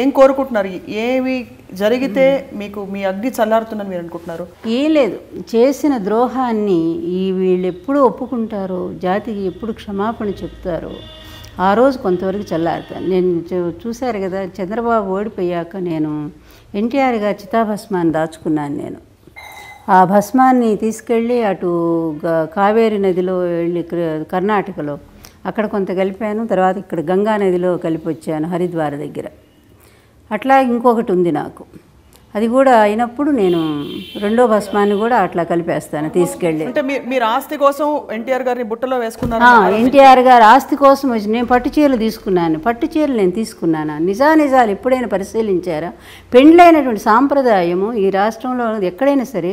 ఏం కోరుకుంటున్నారు ఏవి జరిగితే మీకు మీ అగ్ని చల్లారుతుందని మీరు అనుకుంటున్నారు ఏం లేదు చేసిన ద్రోహాన్ని ఈ వీళ్ళు ఎప్పుడు ఒప్పుకుంటారు జాతికి ఎప్పుడు క్షమాపణ చెప్తారు ఆ రోజు కొంతవరకు చల్లారుతాను నేను చూశారు కదా చంద్రబాబు ఓడిపోయాక నేను ఎన్టీఆర్ గారి చితాభస్మాన్ని దాచుకున్నాను నేను ఆ భస్మాన్ని తీసుకెళ్ళి అటు కావేరి నదిలో వెళ్ళి కర్ణాటకలో అక్కడ కొంత కలిపాను తర్వాత ఇక్కడ గంగా నదిలో కలిపి వచ్చాను హరిద్వార్ దగ్గర అట్లా ఇంకొకటి ఉంది నాకు అది కూడా అయినప్పుడు నేను రెండో భస్మాన్ని కూడా అట్లా కలిపేస్తాను తీసుకెళ్ళి మీరు ఆస్తి కోసం ఎన్టీఆర్ గారిని బుట్టలో వేసుకున్నారు ఎన్టీఆర్ గారు ఆస్తి కోసం వచ్చి నేను పట్టు చీరలు తీసుకున్నాను పట్టు చీరలు నేను తీసుకున్నాను నిజా నిజాలు ఎప్పుడైనా పరిశీలించారా పెండ్లైనటువంటి సాంప్రదాయము ఈ రాష్ట్రంలో ఎక్కడైనా సరే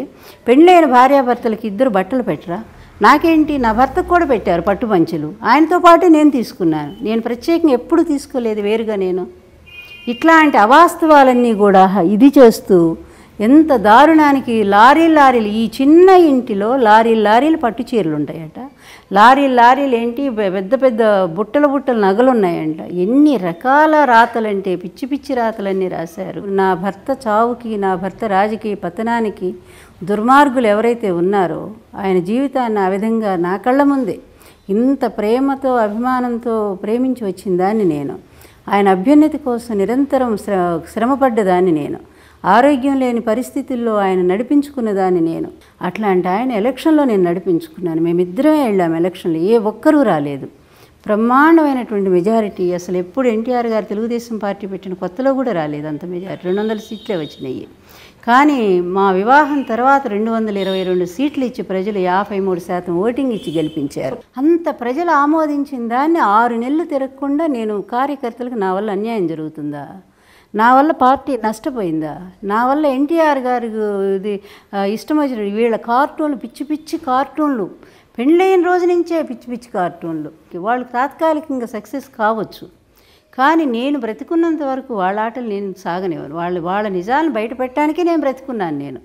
పెండ్లైన భార్యాభర్తలకి ఇద్దరు బట్టలు పెట్టరా నాకేంటి నా భర్తకు కూడా పెట్టారు పట్టు పంచెలు ఆయనతో పాటు నేను తీసుకున్నాను నేను ప్రత్యేకంగా ఎప్పుడు తీసుకోలేదు వేరుగా నేను ఇట్లాంటి అవాస్తవాలన్నీ కూడా ఇది చేస్తూ ఎంత దారుణానికి లారీ లారీలు ఈ చిన్న ఇంటిలో లారీ లారీలు పట్టు చీరలు ఉంటాయట లారీ లారీలు ఏంటి పెద్ద పెద్ద బుట్టల బుట్టలు నగలు ఉన్నాయంట ఎన్ని రకాల రాతలంటే పిచ్చి పిచ్చి రాతలన్నీ రాశారు నా భర్త చావుకి నా భర్త రాజకీయ పతనానికి దుర్మార్గులు ఎవరైతే ఉన్నారో ఆయన జీవితాన్ని ఆ విధంగా నా కళ్ళ ముందే ఇంత ప్రేమతో అభిమానంతో ప్రేమించి వచ్చిందాన్ని నేను ఆయన అభ్యున్నతి కోసం నిరంతరం శ్రమపడ్డదాన్ని నేను ఆరోగ్యం లేని పరిస్థితుల్లో ఆయన నడిపించుకున్నదాన్ని నేను అట్లాంటి ఆయన ఎలక్షన్లో నేను నడిపించుకున్నాను మేమిద్దరమే వెళ్ళాము ఎలక్షన్లో ఏ ఒక్కరూ రాలేదు బ్రహ్మాండమైనటువంటి మెజారిటీ అసలు ఎప్పుడు ఎన్టీఆర్ గారు తెలుగుదేశం పార్టీ పెట్టిన కొత్తలో కూడా రాలేదు అంత మెజారిటీ రెండు వందల సీట్లే వచ్చినాయి కానీ మా వివాహం తర్వాత రెండు వందల ఇరవై రెండు సీట్లు ఇచ్చి ప్రజలు యాభై మూడు శాతం ఓటింగ్ ఇచ్చి గెలిపించారు అంత ప్రజలు ఆమోదించిన దాన్ని ఆరు నెలలు తిరగకుండా నేను కార్యకర్తలకు నా వల్ల అన్యాయం జరుగుతుందా నా వల్ల పార్టీ నష్టపోయిందా నా వల్ల ఎన్టీఆర్ గారు ఇది ఇష్టం వచ్చిన వీళ్ళ కార్టూన్లు పిచ్చి పిచ్చి కార్టూన్లు పెళ్ళైన రోజు నుంచే పిచ్చి పిచ్చి కార్టూన్లు వాళ్ళు తాత్కాలికంగా సక్సెస్ కావచ్చు కానీ నేను బ్రతికున్నంత వరకు వాళ్ళ ఆటలు నేను సాగనివ్వను వాళ్ళు వాళ్ళ నిజాలను బయటపెట్టడానికే నేను బ్రతికున్నాను నేను